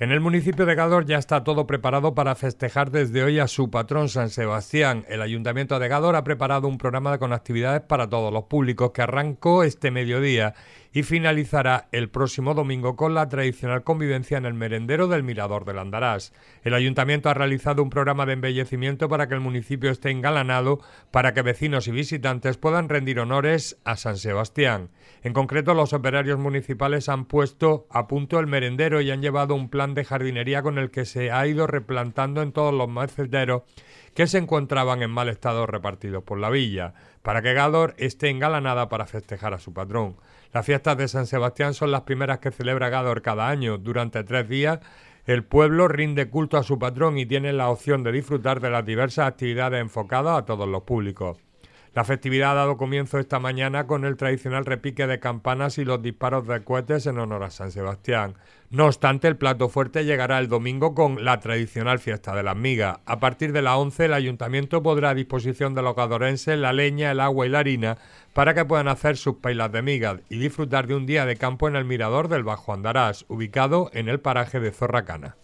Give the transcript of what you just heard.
En el municipio de Gador ya está todo preparado para festejar desde hoy a su patrón San Sebastián. El ayuntamiento de Gador ha preparado un programa con actividades para todos los públicos que arrancó este mediodía y finalizará el próximo domingo con la tradicional convivencia en el merendero del Mirador del Andarás. El ayuntamiento ha realizado un programa de embellecimiento para que el municipio esté engalanado para que vecinos y visitantes puedan rendir honores a San Sebastián. En concreto, los operarios municipales han puesto a punto el merendero y han llevado un plan de jardinería con el que se ha ido replantando en todos los mercederos que se encontraban en mal estado repartidos por la villa, para que Gador esté engalanada para festejar a su patrón. La fiesta estas de San Sebastián son las primeras que celebra Gádor cada año. Durante tres días el pueblo rinde culto a su patrón y tiene la opción de disfrutar de las diversas actividades enfocadas a todos los públicos. La festividad ha dado comienzo esta mañana con el tradicional repique de campanas y los disparos de cohetes en honor a San Sebastián. No obstante, el plato fuerte llegará el domingo con la tradicional fiesta de las migas. A partir de las 11, el ayuntamiento pondrá a disposición de los gadorenses la leña, el agua y la harina para que puedan hacer sus pailas de migas y disfrutar de un día de campo en el mirador del Bajo Andarás, ubicado en el paraje de Zorracana.